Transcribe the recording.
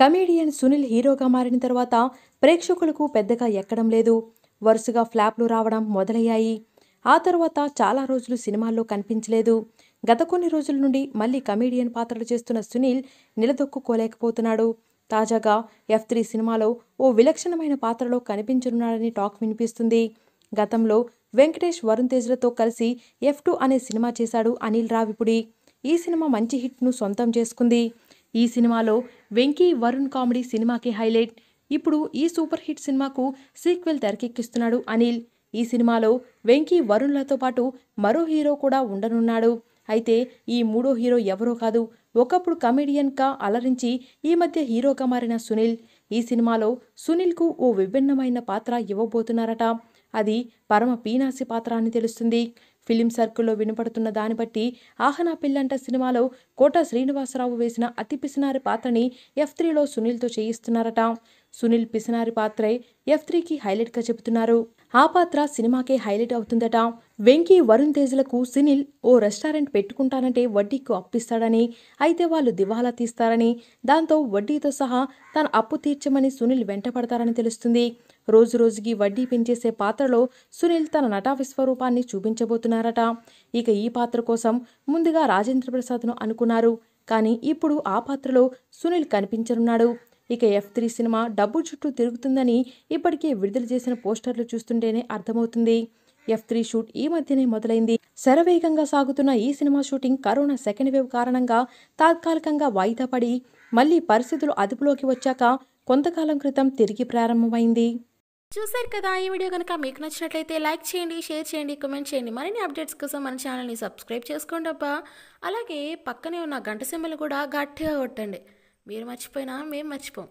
comedian Sunil హీరోగా మారిన తర్వాత ప్రేక్షకులకు పెద్దగా ఎక్కడం లేదు వరుసగా ఫ్లాప్లు రావడం మొదలయ్యాయి ఆ తర్వాత చాలా రోజులు సినిమాల్లో కనిపించలేదు గత కొన్ని రోజుల నుండి మళ్ళీ కమేడియన్ పాత్రలు చేస్తున్న సునీల్ నిలదొక్కుకోలేకపోతున్నాడు తాజాగా ఎఫ్ త్రీ సినిమాలో ఓ విలక్షణమైన పాత్రలో కనిపించనున్నాడని టాక్ వినిపిస్తుంది గతంలో వెంకటేష్ వరుణ్ తేజ్లతో కలిసి ఎఫ్ టూ అనే సినిమా చేశాడు అనిల్ రావిపుడి ఈ సినిమా మంచి హిట్ను సొంతం చేసుకుంది ఈ సినిమాలో వెంకీ వరుణ్ కామెడీ సినిమాకి హైలైట్ ఇప్పుడు ఈ సూపర్ హిట్ సినిమాకు సీక్వెల్ తెరకెక్కిస్తున్నాడు అనిల్ ఈ సినిమాలో వెంకీ వరుణ్లతో పాటు మరో హీరో కూడా ఉండనున్నాడు అయితే ఈ మూడో హీరో ఎవరో కాదు ఒకప్పుడు కమెడియన్గా అలరించి ఈ మధ్య హీరోగా మారిన సునీల్ ఈ సినిమాలో సునీల్కు ఓ విభిన్నమైన పాత్ర ఇవ్వబోతున్నారట అది పరమ పీనాసి పాత్ర అని తెలుస్తుంది ఫిలిం సర్కిల్లో వినపడుతున్న దాన్ని బట్టి ఆహనా పిల్లంట సినిమాలో కోట శ్రీనివాసరావు వేసిన అతి పిసినారి పాత్రని ఎఫ్ త్రీలో సునీల్తో చేయిస్తున్నారట సునీల్ పిసినారి పాత్రే ఎఫ్ త్రీకి హైలైట్గా చెబుతున్నారు ఆ పాత్ర సినిమాకే హైలైట్ అవుతుందట వెంకీ వరుణ్ తేజ్లకు సునీల్ ఓ రెస్టారెంట్ పెట్టుకుంటానంటే వడ్డీకి అప్పిస్తాడని అయితే వాళ్ళు దివాలా తీస్తారని దాంతో వడ్డీతో సహా తన అప్పు తీర్చమని సునీల్ వెంటపడతారని తెలుస్తుంది రోజు రోజుకి వడ్డీ పెంచేసే పాత్రలో సునీల్ తన నటా విశ్వరూపాన్ని చూపించబోతున్నారట ఇక ఈ పాత్ర కోసం ముందుగా రాజేంద్ర ప్రసాద్ను అనుకున్నారు కానీ ఇప్పుడు ఆ పాత్రలో సునీల్ కనిపించనున్నాడు ఇక ఎఫ్ త్రీ సినిమా డబ్బు చుట్టూ తిరుగుతుందని ఇప్పటికే విడుదల చేసిన పోస్టర్లు చూస్తుంటేనే అర్థమవుతుంది ఎఫ్ త్రీ షూట్ ఈ మధ్యనే మొదలైంది శరవేగంగా సాగుతున్న ఈ సినిమా షూటింగ్ కరోనా సెకండ్ వేవ్ కారణంగా తాత్కాలికంగా వాయిదా పడి మళ్లీ పరిస్థితులు అదుపులోకి వచ్చాక కొంతకాలం క్రితం తిరిగి ప్రారంభమైంది చూశారు కదా ఈ వీడియో కనుక మీకు నచ్చినట్లయితే లైక్ చేయండి షేర్ చేయండి కమెంట్ చేయండి మరిన్ని అప్డేట్స్ కోసం మన ఛానల్ని సబ్స్క్రైబ్ చేసుకోండి అబ్బా అలాగే పక్కనే ఉన్న గంట సెమ్మలు కూడా గట్టిగా కొట్టండి మీరు మర్చిపోయినా మేము మర్చిపోం